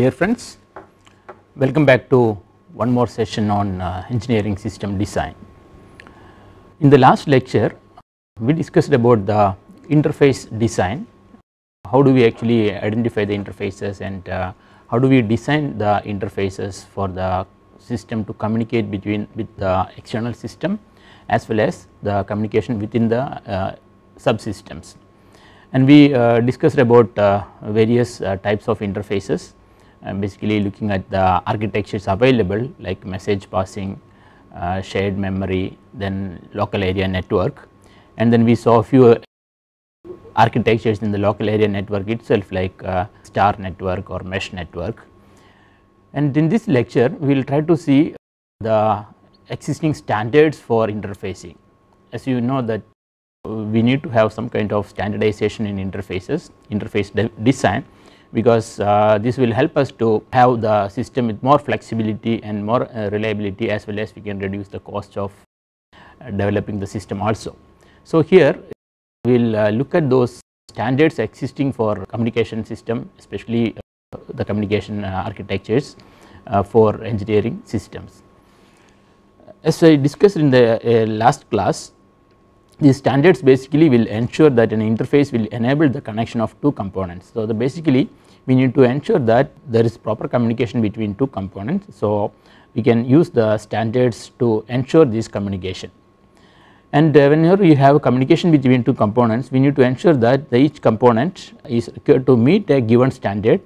Dear friends, welcome back to one more session on uh, engineering system design. In the last lecture, we discussed about the interface design, how do we actually identify the interfaces and uh, how do we design the interfaces for the system to communicate between with the external system as well as the communication within the uh, subsystems. And we uh, discussed about uh, various uh, types of interfaces basically looking at the architectures available like message passing, uh, shared memory, then local area network and then we saw a few architectures in the local area network itself like uh, star network or mesh network. And in this lecture we will try to see the existing standards for interfacing. As you know that uh, we need to have some kind of standardization in interfaces, interface de design because uh, this will help us to have the system with more flexibility and more uh, reliability as well as we can reduce the cost of uh, developing the system also. So here we will uh, look at those standards existing for communication system especially uh, the communication uh, architectures for engineering systems. As I discussed in the last class these standards basically will ensure that an interface will enable the connection of two components. So, the basically we need to ensure that there is proper communication between two components. So, we can use the standards to ensure this communication. And uh, whenever you have communication between two components, we need to ensure that each component is required to meet a given standard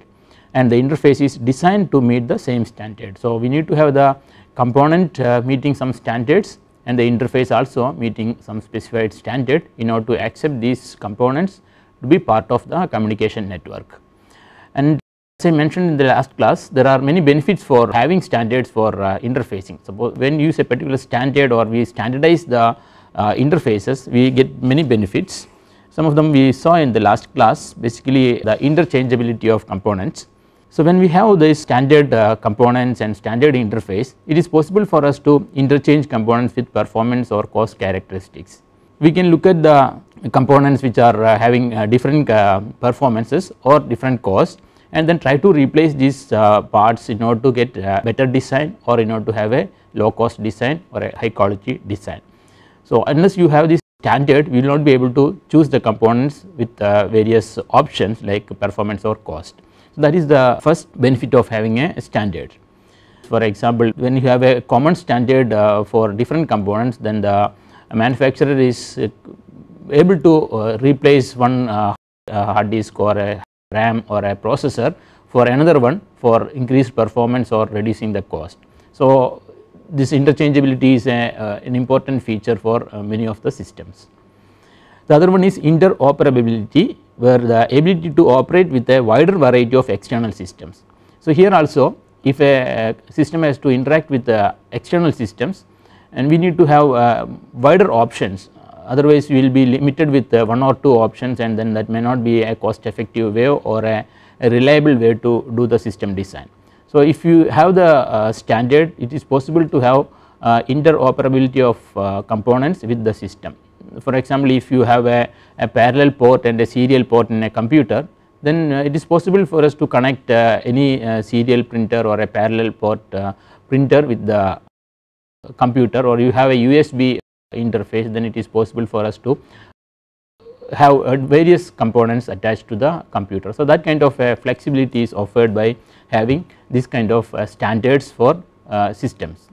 and the interface is designed to meet the same standard. So, we need to have the component uh, meeting some standards and the interface also meeting some specified standard in order to accept these components to be part of the communication network and as I mentioned in the last class there are many benefits for having standards for uh, interfacing. Suppose when you use a particular standard or we standardize the uh, interfaces we get many benefits. Some of them we saw in the last class basically the interchangeability of components. So, when we have the standard uh, components and standard interface it is possible for us to interchange components with performance or cost characteristics. We can look at the components which are uh, having uh, different uh, performances or different costs and then try to replace these uh, parts in order to get uh, better design or in order to have a low cost design or a high quality design. So unless you have this standard we will not be able to choose the components with various options like performance or cost. So that is the first benefit of having a standard for example when you have a common standard uh, for different components then the manufacturer is able to uh, replace one uh, uh, hard disk or a RAM or a processor for another one for increased performance or reducing the cost. So, this interchangeability is a, uh, an important feature for uh, many of the systems. The other one is interoperability where the ability to operate with a wider variety of external systems. So, here also if a, a system has to interact with the external systems and we need to have uh, wider options otherwise you will be limited with uh, one or two options and then that may not be a cost effective way or a, a reliable way to do the system design. So, if you have the uh, standard it is possible to have uh, interoperability of components with the system. For example, if you have a, a parallel port and a serial port in a computer then it is possible for us to connect any serial printer or a parallel port printer with the computer or you have a USB interface then it is possible for us to have uh, various components attached to the computer. So that kind of uh, flexibility is offered by having this kind of uh, standards for uh, systems.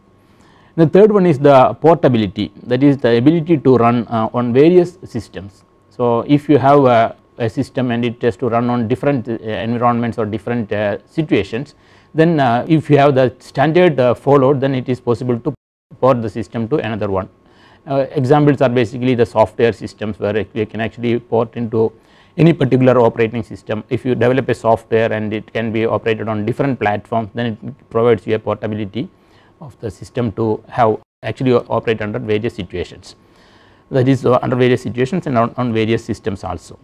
The third one is the portability that is the ability to run uh, on various systems. So if you have a, a, system and it has to run on different environments or different situations then if you have the standard followed then it is possible to port the system to another one. Uh, examples are basically the software systems where you can actually port into any particular operating system if you develop a software and it can be operated on different platforms then it provides you a portability of the system to have actually operate under various situations that is uh, under various situations and on, on various systems also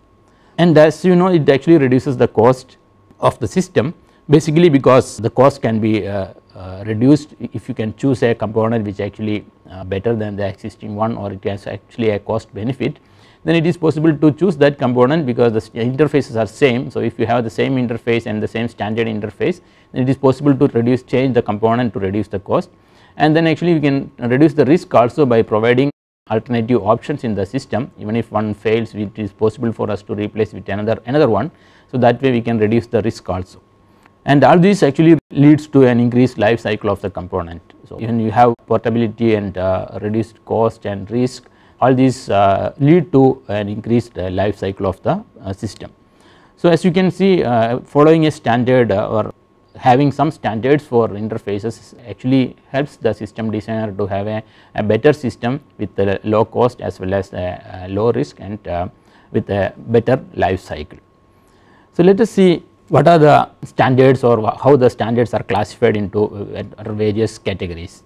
and as you know it actually reduces the cost of the system basically because the cost can be uh, uh, reduced if you can choose a component which actually uh, better than the existing one or it has actually a cost benefit then it is possible to choose that component because the interfaces are same. So, if you have the same interface and the same standard interface then it is possible to reduce change the component to reduce the cost and then actually we can reduce the risk also by providing alternative options in the system even if one fails it is possible for us to replace with another another one. So, that way we can reduce the risk also and all this actually leads to an increased life cycle of the component. So, when you have portability and uh, reduced cost and risk all these uh, lead to an increased uh, life cycle of the uh, system. So, as you can see uh, following a standard uh, or having some standards for interfaces actually helps the system designer to have a, a better system with the low cost as well as a, a low risk and with a better life cycle. So, let us see what are the standards or how the standards are classified into uh, uh, various categories.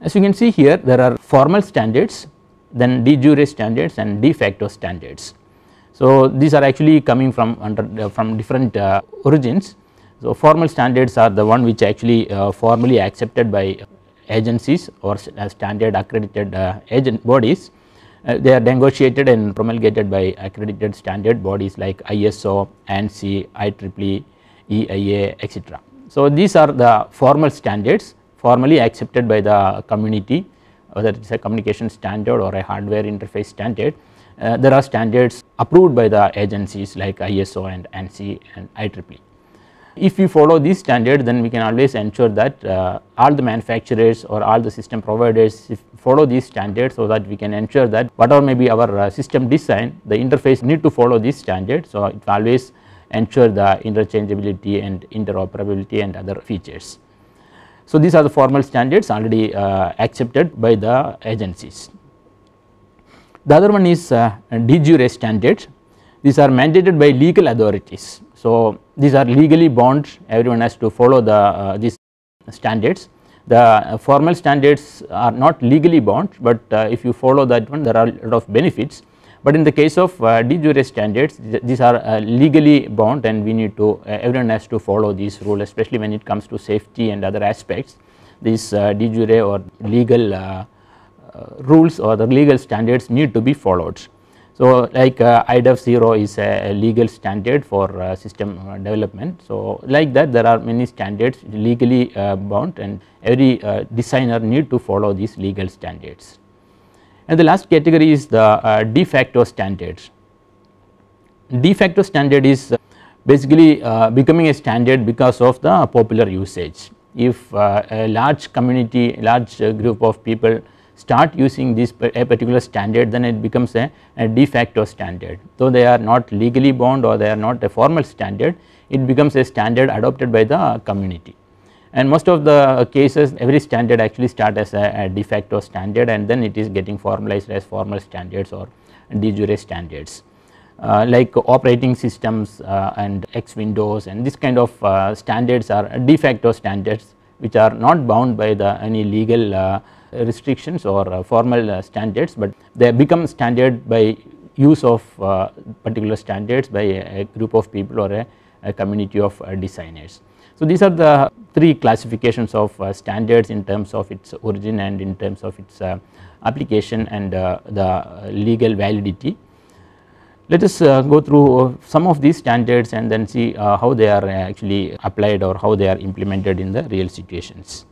As you can see here there are formal standards then de jure standards and de facto standards. So, these are actually coming from under uh, from different uh, origins. So, formal standards are the one which actually uh, formally accepted by agencies or standard accredited uh, agent bodies uh, they are negotiated and promulgated by accredited standard bodies like ISO, ANSI, IEEE, EIA etc. So, these are the formal standards formally accepted by the community whether it is a communication standard or a hardware interface standard. Uh, there are standards approved by the agencies like ISO and ANSI and IEEE. If we follow these standards then we can always ensure that uh, all the manufacturers or all the system providers if follow these standards so that we can ensure that whatever may be our uh, system design the interface need to follow these standards. So, it always ensure the interchangeability and interoperability and other features. So, these are the formal standards already uh, accepted by the agencies. The other one is uh, standards, these are mandated by legal authorities. So, these are legally bound everyone has to follow the uh, these standards the formal standards are not legally bound but uh, if you follow that one there are a lot of benefits. But in the case of uh, de jure standards th these are uh, legally bound and we need to everyone has to follow these rules especially when it comes to safety and other aspects these de jure or legal rules or the legal standards need to be followed. So, like uh, 0 is a legal standard for uh, system uh, development. So, like that there are many standards legally uh, bound and every uh, designer need to follow these legal standards. And the last category is the uh, de facto standards. De facto standard is basically becoming a standard because of the popular usage. If a large community, large group of people start using this a particular standard then it becomes a, a de facto standard. Though they are not legally bound or they are not a formal standard it becomes a standard adopted by the community. And most of the cases every standard actually start as a, a de facto standard and then it is getting formalized as formal standards or de jure standards. Uh, like operating systems uh, and X windows and this kind of uh, standards are de facto standards which are not bound by the any legal uh, restrictions or uh, formal uh, standards but they become standard by use of uh, particular standards by a, group of people or a, a community of designers. So these are the three classifications of uh, standards in terms of its origin and in terms of its uh, application and uh, the legal validity. Let us go through some of these standards and then see how they are actually applied or how they are implemented in the real situations.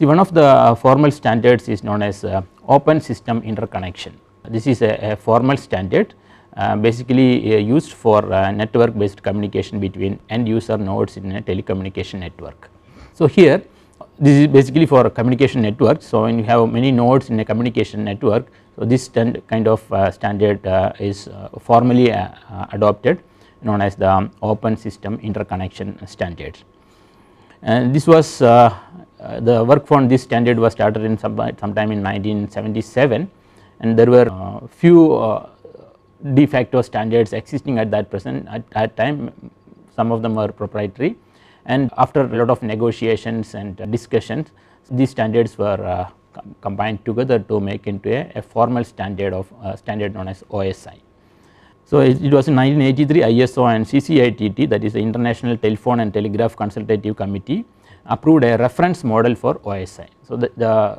See one of the uh, formal standards is known as uh, open system interconnection. This is a, a formal standard uh, basically uh, used for uh, network based communication between end user nodes in a telecommunication network. So here this is basically for communication networks. So when you have many nodes in a communication network, so this kind of uh, standard is formally adopted known as the open system interconnection standard. And this was uh, the work on this standard was started in some, sometime in 1977 and there were uh, few uh, de facto standards existing at that present at that time some of them were proprietary and after a lot of negotiations and discussions these standards were uh, combined together to make into a, a formal standard of uh, standard known as OSI. So, it, was in 1983 ISO and CCITT that is the International Telephone and Telegraph Consultative Committee approved a reference model for OSI. So, the, the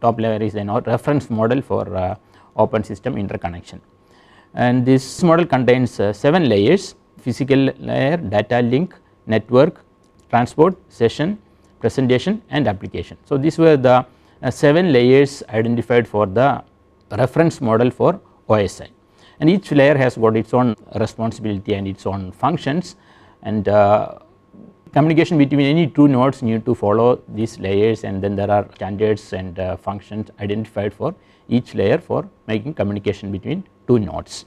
top layer is a reference model for uh, open system interconnection and this model contains uh, 7 layers physical layer, data link, network, transport, session, presentation and application. So, these were the uh, 7 layers identified for the reference model for OSI and each layer has got its own responsibility and its own functions and uh, communication between any two nodes need to follow these layers and then there are standards and uh, functions identified for each layer for making communication between two nodes.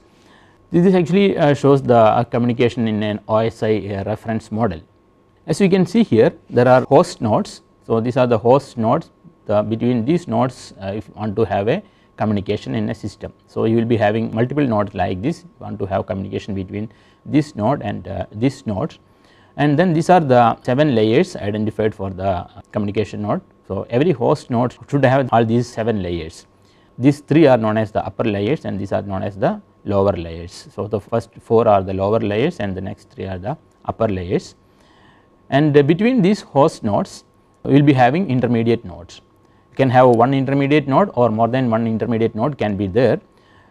This actually uh, shows the uh, communication in an OSI uh, reference model. As you can see here there are host nodes. So, these are the host nodes the between these nodes uh, if you want to have a communication in a system. So, you will be having multiple nodes like this you want to have communication between this node and uh, this node and then these are the 7 layers identified for the communication node. So, every host node should have all these 7 layers. These 3 are known as the upper layers and these are known as the lower layers. So, the first 4 are the lower layers and the next 3 are the upper layers and between these host nodes we will be having intermediate nodes. You can have one intermediate node or more than one intermediate node can be there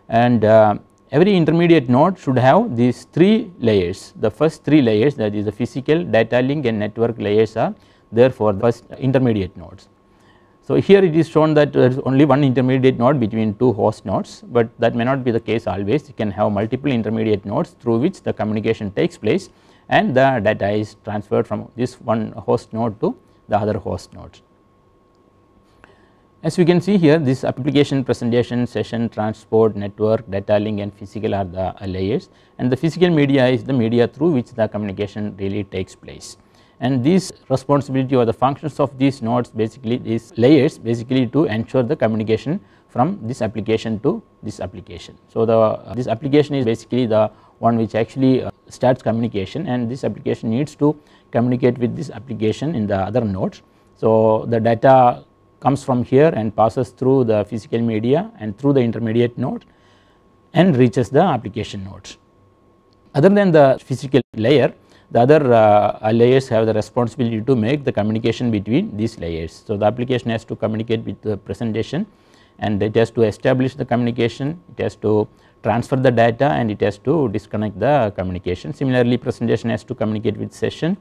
and uh, every intermediate node should have these 3 layers. The first 3 layers that is the physical data link and network layers are therefore the first intermediate nodes. So here it is shown that there is only one intermediate node between two host nodes but that may not be the case always you can have multiple intermediate nodes through which the communication takes place and the data is transferred from this one host node to the other host nodes. As we can see here this application presentation session transport network data link and physical are the layers and the physical media is the media through which the communication really takes place. And these responsibility or the functions of these nodes basically these layers basically to ensure the communication from this application to this application. So, the uh, this application is basically the one which actually uh, starts communication and this application needs to communicate with this application in the other nodes. So, the data comes from here and passes through the physical media and through the intermediate node and reaches the application node. Other than the physical layer the other uh, layers have the responsibility to make the communication between these layers. So, the application has to communicate with the presentation and it has to establish the communication, it has to transfer the data and it has to disconnect the communication. Similarly, presentation has to communicate with session,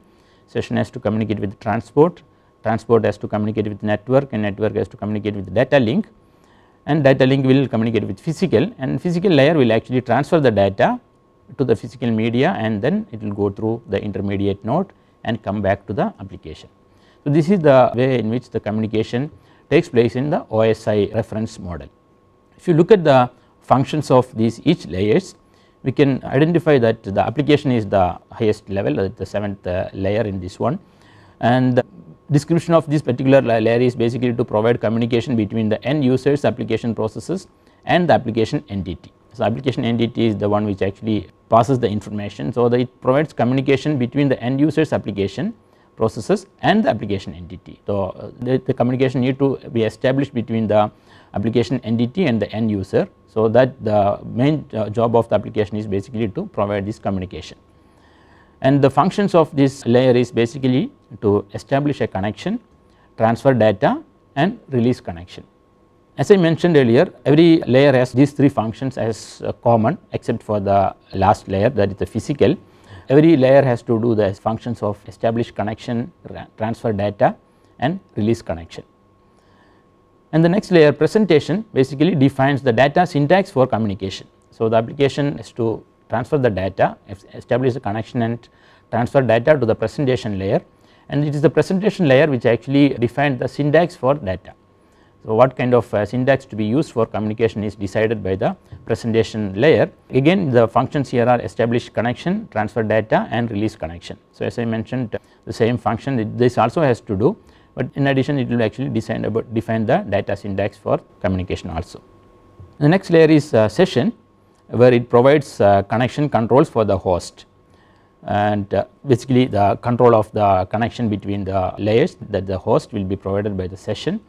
session has to communicate with transport, transport has to communicate with network and network has to communicate with data link and data link will communicate with physical and physical layer will actually transfer the data to the physical media and then it will go through the intermediate node and come back to the application. So, this is the way in which the communication takes place in the OSI reference model. If you look at the functions of these each layers we can identify that the application is the highest level that the 7th uh, layer in this one and description of this particular layer is basically to provide communication between the end users application processes and the application entity. So, application entity is the one which actually passes the information. So, that it provides communication between the end users application processes and the application entity. So, uh, the, the, communication need to be established between the application entity and the end user. So, that the main uh, job of the application is basically to provide this communication. And the functions of this layer is basically to establish a connection, transfer data and release connection. As I mentioned earlier, every layer has these three functions as uh, common except for the last layer that is the physical. Every layer has to do the functions of establish connection, transfer data and release connection. And the next layer presentation basically defines the data syntax for communication. So the application is to transfer the data, establish a connection and transfer data to the presentation layer and it is the presentation layer which actually defined the syntax for data. So what kind of uh, syntax to be used for communication is decided by the presentation layer. Again the functions here are establish connection, transfer data and release connection. So as I mentioned the same function it, this also has to do but in addition it will actually design about define the data syntax for communication also. The next layer is uh, session where it provides uh, connection controls for the host and uh, basically the control of the connection between the layers that the host will be provided by the session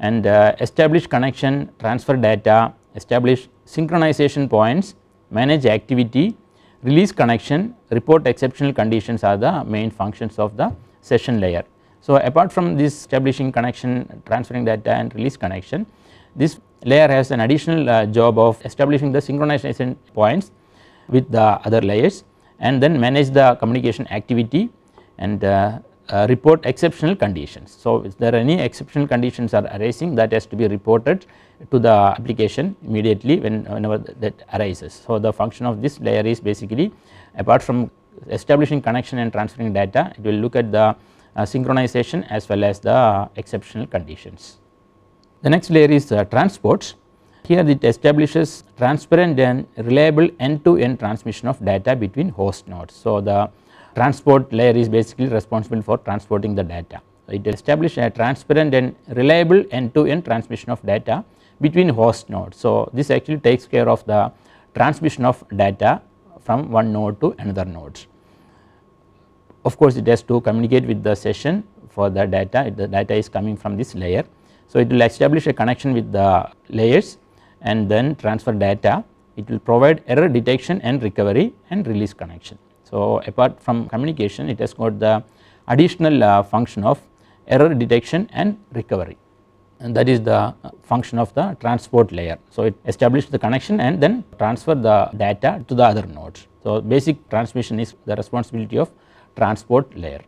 and uh, establish connection, transfer data, establish synchronization points, manage activity, release connection, report exceptional conditions are the main functions of the session layer. So apart from this establishing connection, transferring data and release connection, this layer has an additional uh, job of establishing the synchronization points with the other layers and then manage the communication activity and uh, uh, report exceptional conditions. So, if there are any exceptional conditions are arising that has to be reported to the application immediately when whenever that arises. So, the function of this layer is basically apart from establishing connection and transferring data it will look at the uh, synchronization as well as the exceptional conditions. The next layer is uh, transports. Here it establishes transparent and reliable end to end transmission of data between host nodes. So, the transport layer is basically responsible for transporting the data. So, it establishes a transparent and reliable end to end transmission of data between host nodes. So, this actually takes care of the transmission of data from one node to another node. Of course, it has to communicate with the session for the data, the data is coming from this layer. So, it will establish a connection with the layers and then transfer data it will provide error detection and recovery and release connection. So apart from communication it has got the additional uh, function of error detection and recovery and that is the uh, function of the transport layer. So it establishes the connection and then transfer the data to the other nodes. So basic transmission is the responsibility of transport layer.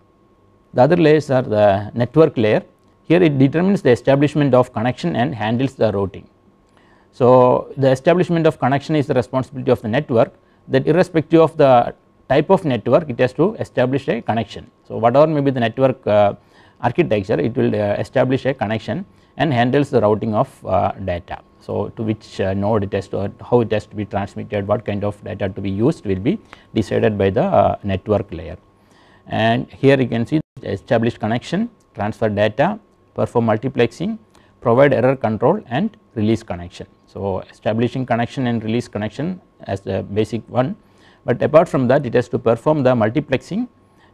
The other layers are the network layer. Here it determines the establishment of connection and handles the routing. So, the establishment of connection is the responsibility of the network that irrespective of the type of network it has to establish a connection. So, whatever may be the network uh, architecture it will uh, establish a connection and handles the routing of uh, data. So, to which uh, node it has to how it has to be transmitted what kind of data to be used will be decided by the uh, network layer. And here you can see establish connection, transfer data, perform multiplexing, provide error control and release connection. So establishing connection and release connection as the basic one but apart from that it has to perform the multiplexing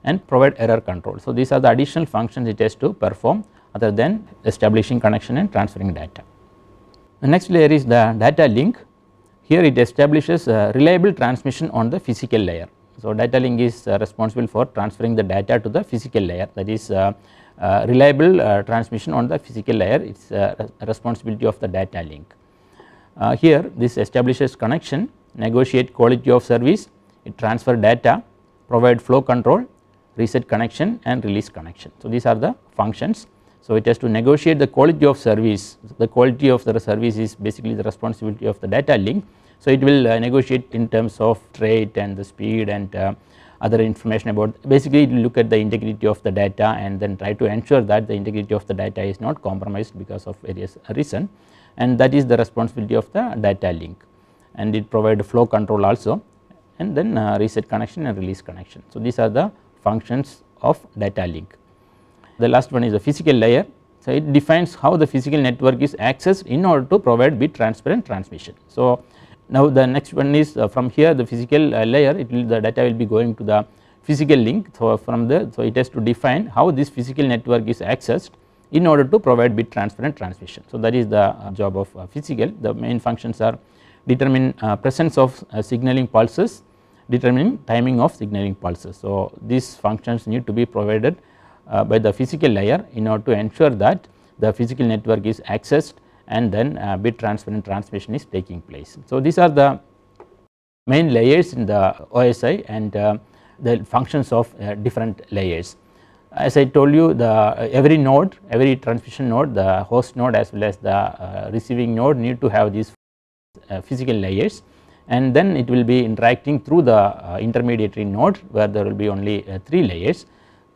and provide error control. So these are the additional functions it has to perform other than establishing connection and transferring data. The next layer is the data link here it establishes uh, reliable transmission on the physical layer. So data link is uh, responsible for transferring the data to the physical layer that is uh, reliable transmission on the physical layer it is responsibility of the data link. Uh, here this establishes connection, negotiate quality of service, it transfer data, provide flow control, reset connection and release connection. So these are the functions. So it has to negotiate the quality of service, the quality of the service is basically the responsibility of the data link. So it will uh, negotiate in terms of rate and the speed and uh, other information about basically look at the integrity of the data and then try to ensure that the integrity of the data is not compromised because of various reason and that is the responsibility of the data link and it provide flow control also and then uh, reset connection and release connection. So, these are the functions of data link. The last one is the physical layer. So, it defines how the physical network is accessed in order to provide bit transparent transmission. So, now the next one is uh, from here the physical uh, layer it will the data will be going to the physical link. So, from the so it has to define how this physical network is accessed in order to provide bit transfer and transmission. So, that is the uh, job of uh, physical the main functions are determine uh, presence of signaling pulses determining timing of signaling pulses. So, these functions need to be provided by the physical layer in order to ensure that the physical network is accessed and then bit transfer and transmission is taking place. So, these are the main layers in the OSI and the functions of different layers as I told you the uh, every node every transmission node the host node as well as the uh, receiving node need to have these uh, physical layers and then it will be interacting through the uh, intermediary node where there will be only uh, 3 layers.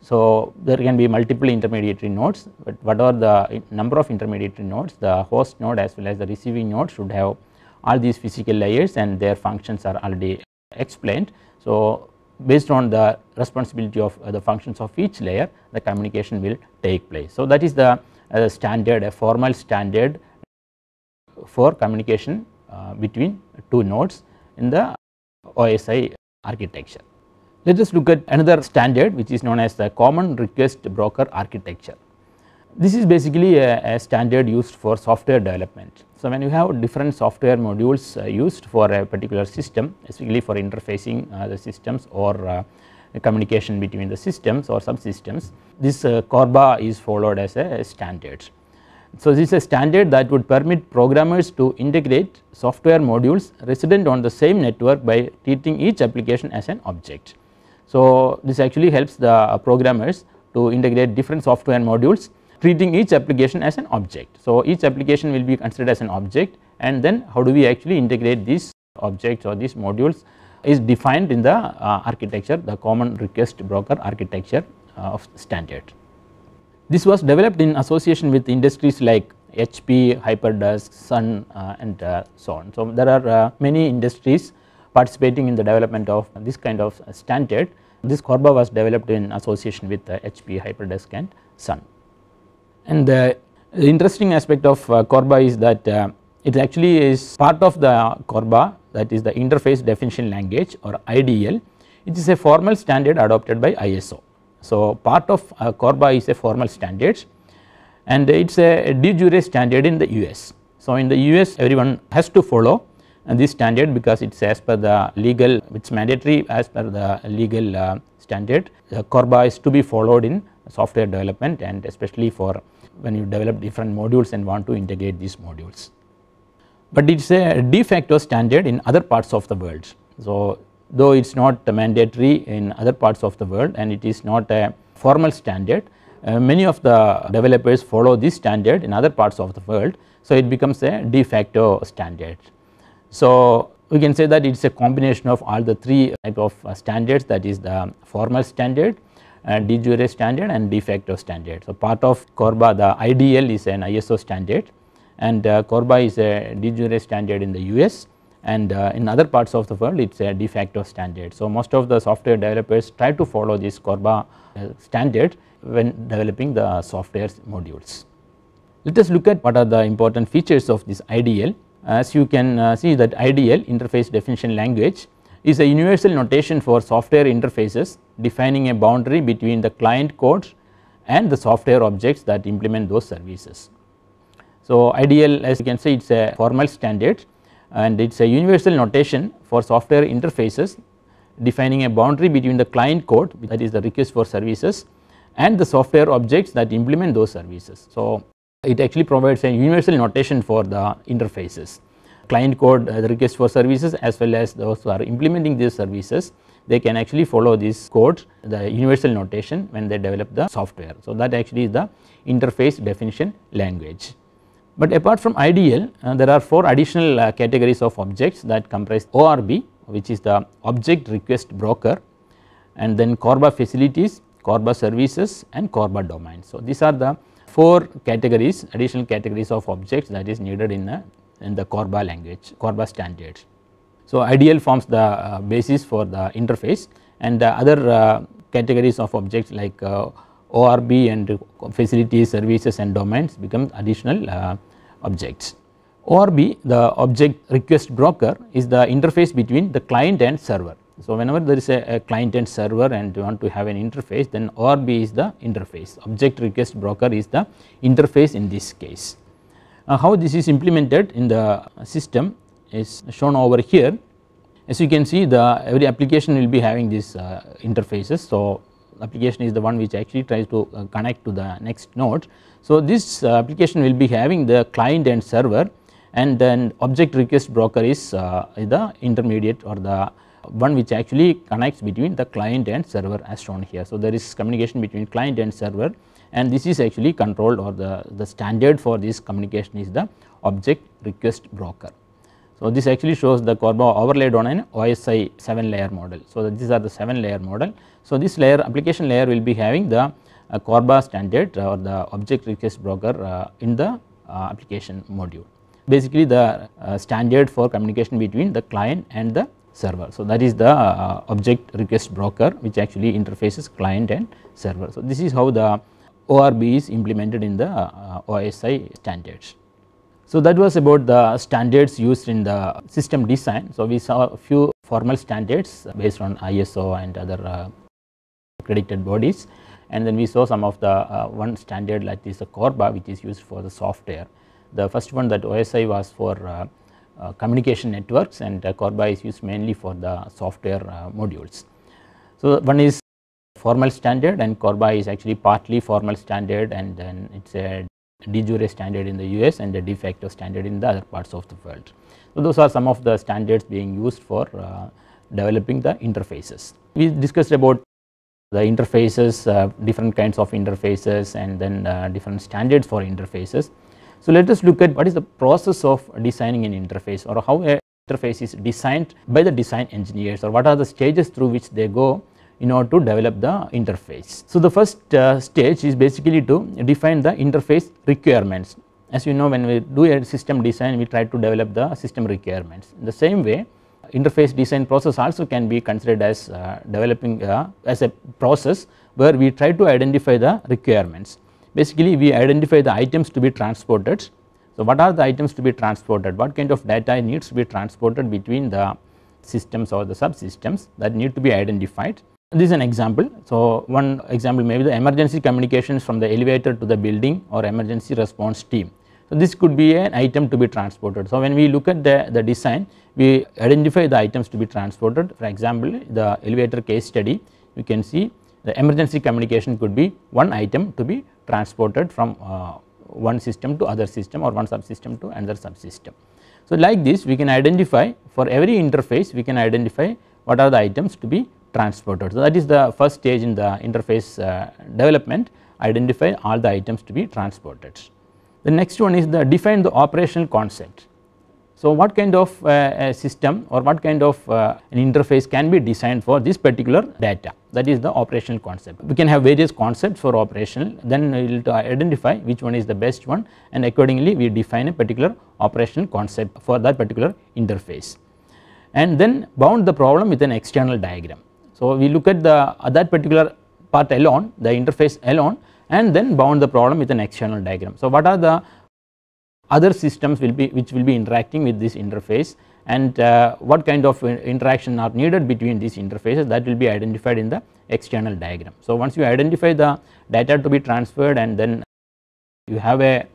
So there can be multiple intermediary nodes but what are the uh, number of intermediary nodes the host node as well as the receiving node should have all these physical layers and their functions are already explained. So based on the responsibility of uh, the functions of each layer the communication will take place. So that is the uh, standard a formal standard for communication uh, between two nodes in the OSI architecture. Let us look at another standard which is known as the common request broker architecture. This is basically a, a, standard used for software development. So, when you have different software modules uh, used for a particular system especially for interfacing uh, the systems or uh, the communication between the systems or subsystems, this uh, CORBA is followed as a, a standard. So, this is a standard that would permit programmers to integrate software modules resident on the same network by treating each application as an object. So, this actually helps the programmers to integrate different software modules treating each application as an object. So, each application will be considered as an object and then how do we actually integrate these objects or these modules is defined in the uh, architecture the common request broker architecture uh, of standard. This was developed in association with industries like HP, Hyperdesk, Sun uh, and uh, so on. So, there are uh, many industries participating in the development of this kind of standard. This Corba was developed in association with HP, uh, Hyperdesk and Sun. And uh, the interesting aspect of uh, CORBA is that uh, it actually is part of the CORBA that is the interface definition language or IDL it is a formal standard adopted by ISO. So part of CORBA is a formal standard and it is a de jure standard in the US. So in the US everyone has to follow this standard because it is as per the legal it is mandatory as per the legal standard the CORBA is to be followed in software development and especially for when you develop different modules and want to integrate these modules. But it is a de facto standard in other parts of the world. So though it is not mandatory in other parts of the world and it is not a formal standard, uh, many of the developers follow this standard in other parts of the world. So it becomes a de facto standard. So we can say that it is a combination of all the three type of uh, standards that is the formal standard, and uh, de jure standard and de facto standard. So, part of CORBA the IDL is an ISO standard and uh, CORBA is a de jure standard in the US and uh, in other parts of the world it is a de facto standard. So, most of the software developers try to follow this CORBA uh, standard when developing the software modules. Let us look at what are the important features of this IDL. As you can uh, see that IDL interface definition language is a universal notation for software interfaces defining a boundary between the client codes and the software objects that implement those services. So, IDL as you can see it is a formal standard and it is a universal notation for software interfaces defining a boundary between the client code that is the request for services and the software objects that implement those services. So, it actually provides a universal notation for the interfaces client code uh, the request for services as well as those who are implementing these services they can actually follow this code the universal notation when they develop the software. So that actually is the interface definition language. But apart from IDL uh, there are 4 additional uh, categories of objects that comprise ORB which is the object request broker and then Corba facilities, Corba services and Corba domains. So these are the 4 categories additional categories of objects that is needed in a in the Corba language, Corba standards. So IDL forms the uh, basis for the interface and the other uh, categories of objects like uh, ORB and facilities, services and domains become additional objects. ORB the object request broker is the interface between the client and server. So whenever there is a, a, client and server and you want to have an interface then ORB is the interface object request broker is the interface in this case. Uh, how this is implemented in the system is shown over here. As you can see the every application will be having these uh, interfaces. So, application is the one which actually tries to uh, connect to the next node. So, this application will be having the client and server and then object request broker is the intermediate or the one which actually connects between the client and server as shown here. So, there is communication between client and server and this is actually controlled or the, the standard for this communication is the object request broker. So, this actually shows the Corba overlaid on an OSI 7 layer model. So, these are the 7 layer model. So, this layer application layer will be having the uh, Corba standard uh, or the object request broker uh, in the uh, application module. Basically the uh, standard for communication between the client and the server. So that is the uh, uh, object request broker which actually interfaces client and server. So this is how the ORB is implemented in the uh, OSI standards. So that was about the standards used in the system design. So we saw a few formal standards based on ISO and other uh, accredited bodies and then we saw some of the uh, one standard like this the CORBA which is used for the software. The first one that OSI was for uh, uh, communication networks and uh, Corba is used mainly for the software uh, modules. So one is formal standard and Corba is actually partly formal standard and then it is a de jure standard in the US and a de facto standard in the other parts of the world. So those are some of the standards being used for uh, developing the interfaces. We discussed about the interfaces, uh, different kinds of interfaces and then uh, different standards for interfaces. So let us look at what is the process of designing an interface or how a interface is designed by the design engineers or what are the stages through which they go in order to develop the interface. So the first uh, stage is basically to define the interface requirements. As you know when we do a system design we try to develop the system requirements. In the same way interface design process also can be considered as uh, developing uh, as a process where we try to identify the requirements basically we identify the items to be transported. So what are the items to be transported, what kind of data needs to be transported between the systems or the subsystems that need to be identified. This is an example. So one example may be the emergency communications from the elevator to the building or emergency response team. So this could be an item to be transported. So when we look at the, the design, we identify the items to be transported. For example, the elevator case study, you can see the emergency communication could be one item to be transported from uh, one system to other system or one subsystem to another subsystem. So, like this we can identify for every interface we can identify what are the items to be transported. So, that is the first stage in the interface uh, development identify all the items to be transported. The next one is the define the operational concept. So, what kind of uh, system or what kind of uh, an interface can be designed for this particular data that is the operational concept. We can have various concepts for operational then we will identify which one is the best one and accordingly we define a particular operational concept for that particular interface and then bound the problem with an external diagram. So we look at the uh, that particular part alone the interface alone and then bound the problem with an external diagram. So what are the other systems will be which will be interacting with this interface and uh, what kind of uh, interaction are needed between these interfaces that will be identified in the external diagram. So, once you identify the data to be transferred and then you have a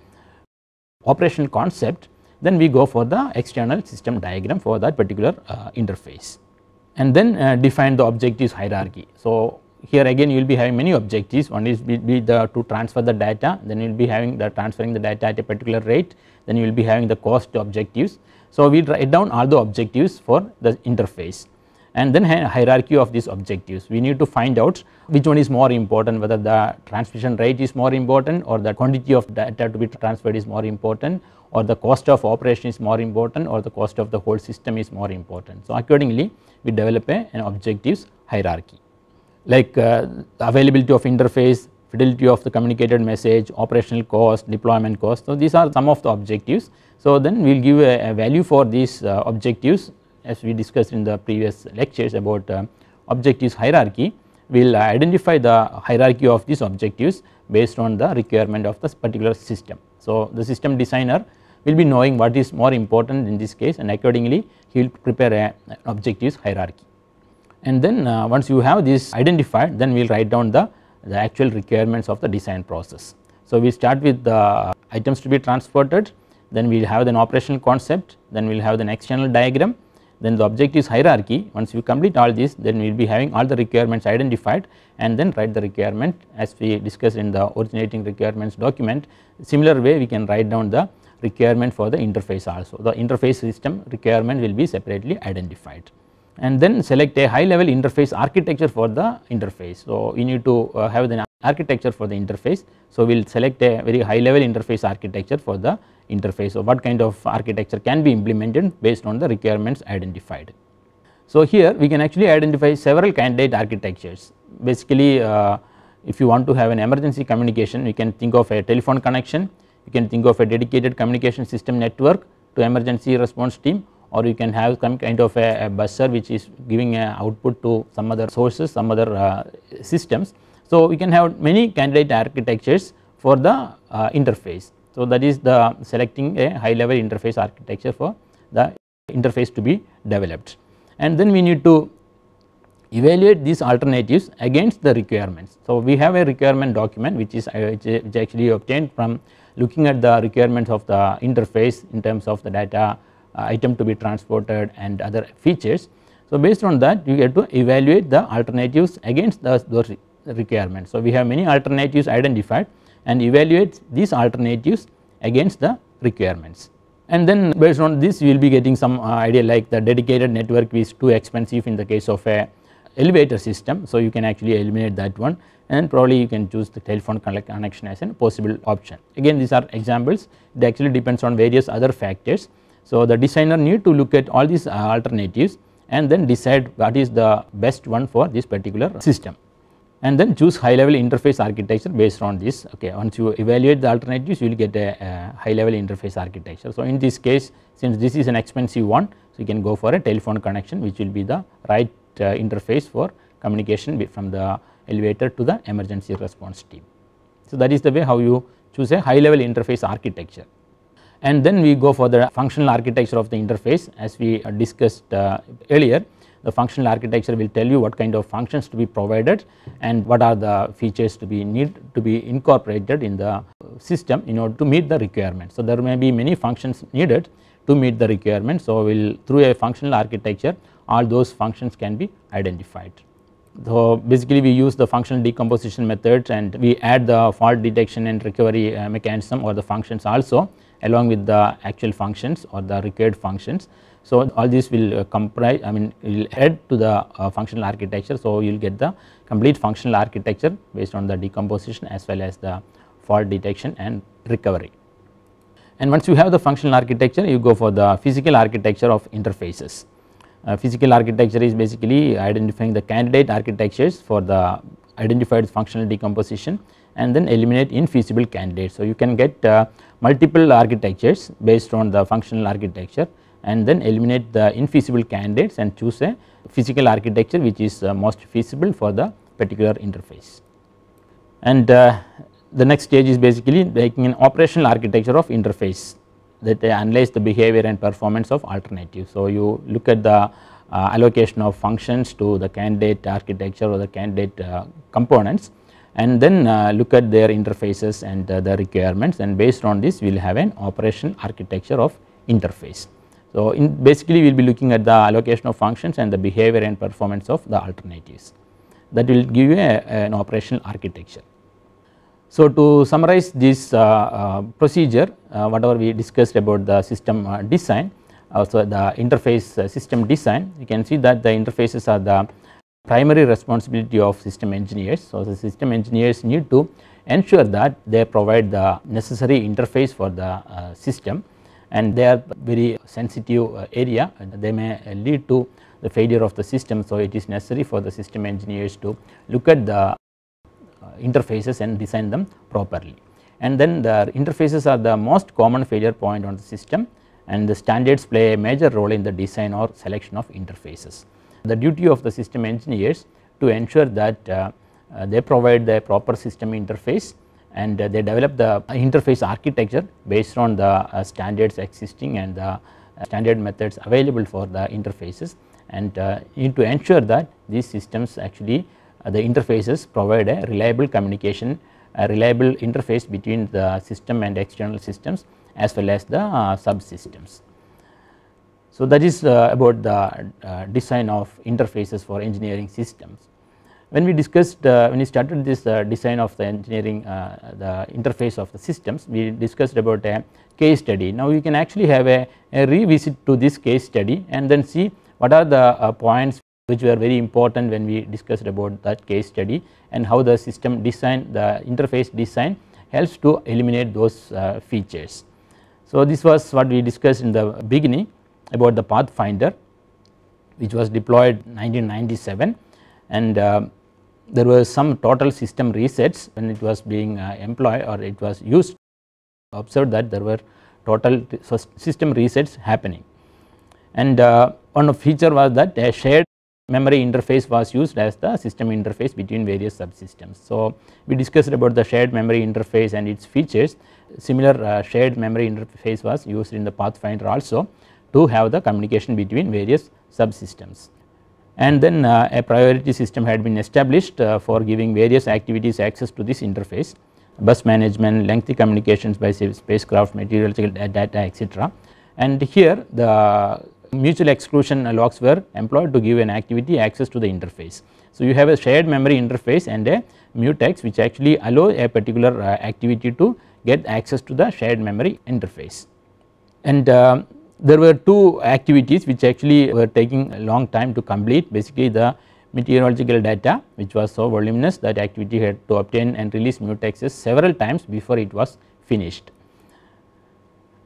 operational concept then we go for the external system diagram for that particular uh, interface and then uh, define the objectives hierarchy. So, here again you will be having many objectives one is be, be the to transfer the data then you will be having the transferring the data at a particular rate then you will be having the cost objectives. So we write down all the objectives for the interface and then hierarchy of these objectives. We need to find out which one is more important whether the transmission rate is more important or the quantity of data to be transferred is more important or the cost of operation is more important or the cost of the whole system is more important. So accordingly we develop a, an objectives hierarchy like uh, availability of interface, fidelity of the communicated message, operational cost, deployment cost. So, these are some of the objectives. So, then we will give a, a value for these uh, objectives as we discussed in the previous lectures about uh, objectives hierarchy. We will identify the hierarchy of these objectives based on the requirement of this particular system. So, the system designer will be knowing what is more important in this case and accordingly he will prepare a, an objectives hierarchy. And then uh, once you have this identified then we will write down the the actual requirements of the design process. So, we start with the items to be transported, then we have an operational concept, then we will have the external diagram, then the objectives hierarchy. Once you complete all this, then we will be having all the requirements identified and then write the requirement as we discussed in the originating requirements document. Similar way we can write down the requirement for the interface also. The interface system requirement will be separately identified and then select a high level interface architecture for the interface. So, you need to uh, have the architecture for the interface. So, we will select a very high level interface architecture for the interface. So, what kind of architecture can be implemented based on the requirements identified. So, here we can actually identify several candidate architectures basically uh, if you want to have an emergency communication you can think of a telephone connection, you can think of a dedicated communication system network to emergency response team or you can have some kind of a, a buzzer which is giving an output to some other sources some other uh, systems. So we can have many candidate architectures for the uh, interface. So that is the selecting a high level interface architecture for the interface to be developed and then we need to evaluate these alternatives against the requirements. So we have a requirement document which is uh, which actually obtained from looking at the requirements of the interface in terms of the data uh, item to be transported and other features. So based on that you get to evaluate the alternatives against those, those requirements. So we have many alternatives identified and evaluate these alternatives against the requirements. And then based on this you will be getting some uh, idea like the dedicated network is too expensive in the case of a elevator system. So you can actually eliminate that one and probably you can choose the telephone connection as a possible option. Again these are examples it actually depends on various other factors so the designer need to look at all these uh, alternatives and then decide what is the best one for this particular system and then choose high level interface architecture based on this okay once you evaluate the alternatives you will get a, a high level interface architecture. So in this case since this is an expensive one so you can go for a telephone connection which will be the right uh, interface for communication from the elevator to the emergency response team. So that is the way how you choose a high level interface architecture and then we go for the functional architecture of the interface as we uh, discussed uh, earlier the functional architecture will tell you what kind of functions to be provided and what are the features to be need to be incorporated in the system in order to meet the requirement. So there may be many functions needed to meet the requirement. So we'll through a functional architecture all those functions can be identified. So basically we use the functional decomposition method and we add the fault detection and recovery uh, mechanism or the functions also along with the actual functions or the required functions. So all these will uh, comprise I mean will add to the uh, functional architecture so you will get the complete functional architecture based on the decomposition as well as the fault detection and recovery. And once you have the functional architecture you go for the physical architecture of interfaces. Uh, physical architecture is basically identifying the candidate architectures for the identified functional decomposition and then eliminate infeasible candidates. So, you can get uh, multiple architectures based on the functional architecture and then eliminate the infeasible candidates and choose a physical architecture which is uh, most feasible for the particular interface. And uh, the next stage is basically making an operational architecture of interface that they analyze the behavior and performance of alternatives. So, you look at the uh, allocation of functions to the candidate architecture or the candidate uh, components and then uh, look at their interfaces and uh, the requirements and based on this we will have an operation architecture of interface. So basically we will be looking at the allocation of functions and the behavior and performance of the alternatives that will give you a, an operational architecture. So to summarize this uh, uh procedure uh, whatever we discussed about the system uh, design also the interface system design you can see that the interfaces are the primary responsibility of system engineers. So, the system engineers need to ensure that they provide the necessary interface for the uh, system and they are very sensitive uh, area and they may uh, lead to the failure of the system. So, it is necessary for the system engineers to look at the uh, interfaces and design them properly. And then the interfaces are the most common failure point on the system and the standards play a major role in the design or selection of interfaces the duty of the system engineers to ensure that uh, uh, they provide the proper system interface and uh, they develop the interface architecture based on the standards existing and the standard methods available for the interfaces and uh, to ensure that these systems actually uh, the interfaces provide a reliable communication a reliable interface between the system and external systems as well as the uh, subsystems. So that is uh, about the uh, design of interfaces for engineering systems. When we discussed uh, when we started this uh, design of the engineering uh, the interface of the systems we discussed about a case study. Now you can actually have a, a revisit to this case study and then see what are the uh, points which were very important when we discussed about that case study and how the system design the interface design helps to eliminate those features. So this was what we discussed in the beginning about the pathfinder which was deployed 1997 and uh, there were some total system resets when it was being uh, employed or it was used observed that there were total system resets happening and uh, one feature was that a shared memory interface was used as the system interface between various subsystems. So, we discussed about the shared memory interface and its features similar uh, shared memory interface was used in the pathfinder also to have the communication between various subsystems. And then uh, a priority system had been established uh, for giving various activities access to this interface, bus management, lengthy communications by spacecraft, material data etc. And here the mutual exclusion locks were employed to give an activity access to the interface. So you have a shared memory interface and a mutex which actually allow a particular uh, activity to get access to the shared memory interface. And um, there were two activities which actually were taking a long time to complete basically the meteorological data which was so voluminous that activity had to obtain and release mutexes several times before it was finished.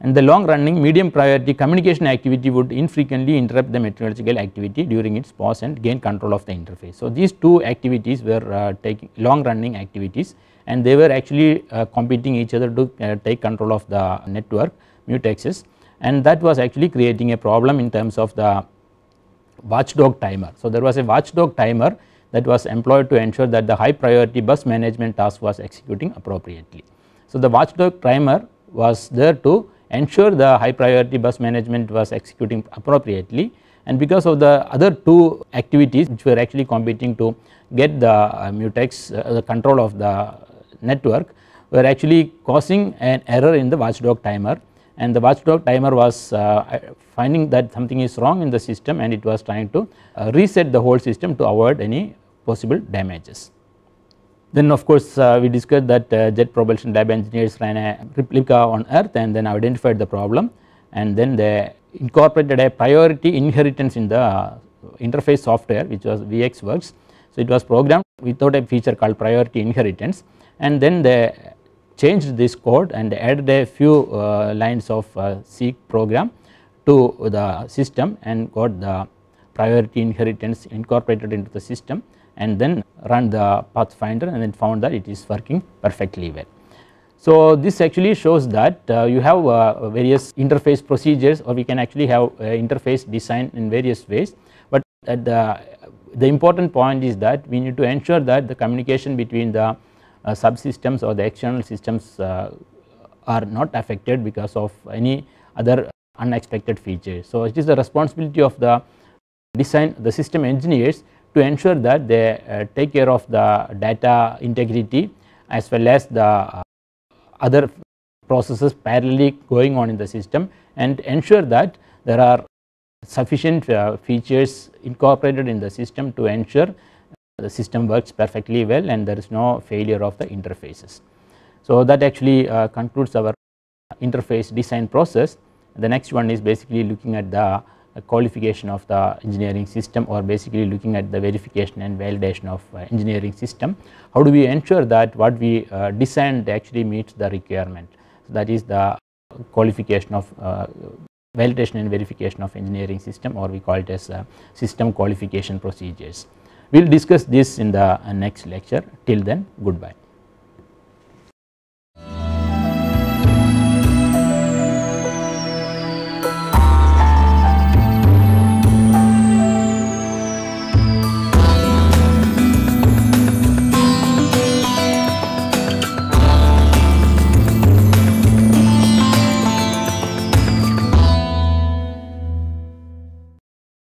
And the long running medium priority communication activity would infrequently interrupt the meteorological activity during its pause and gain control of the interface. So, these two activities were uh, taking long running activities and they were actually uh, competing each other to uh, take control of the network mutexes and that was actually creating a problem in terms of the watchdog timer. So there was a watchdog timer that was employed to ensure that the high priority bus management task was executing appropriately. So the watchdog timer was there to ensure the high priority bus management was executing appropriately and because of the other two activities which were actually competing to get the uh, mutex uh, the control of the network were actually causing an error in the watchdog timer and the watchdog timer was uh, finding that something is wrong in the system and it was trying to uh, reset the whole system to avoid any possible damages. Then of course uh, we discussed that uh, jet propulsion lab engineers ran a replica on earth and then identified the problem and then they incorporated a priority inheritance in the uh, interface software which was VXWorks. So it was programmed without a feature called priority inheritance and then they changed this code and added a few uh, lines of C uh, program to the system and got the priority inheritance incorporated into the system and then run the pathfinder and then found that it is working perfectly well. So this actually shows that uh, you have uh, various interface procedures or we can actually have uh, interface design in various ways but uh, the, the important point is that we need to ensure that the communication between the uh, subsystems or the external systems uh, are not affected because of any other unexpected feature. So, it is the responsibility of the design the system engineers to ensure that they uh, take care of the data integrity as well as the uh, other processes parallelly going on in the system and ensure that there are sufficient uh, features incorporated in the system to ensure the system works perfectly well and there is no failure of the interfaces. So that actually uh, concludes our interface design process. The next one is basically looking at the qualification of the engineering system or basically looking at the verification and validation of uh, engineering system. How do we ensure that what we uh, designed actually meets the requirement so that is the qualification of uh, validation and verification of engineering system or we call it as uh, system qualification procedures. We will discuss this in the uh, next lecture till then goodbye.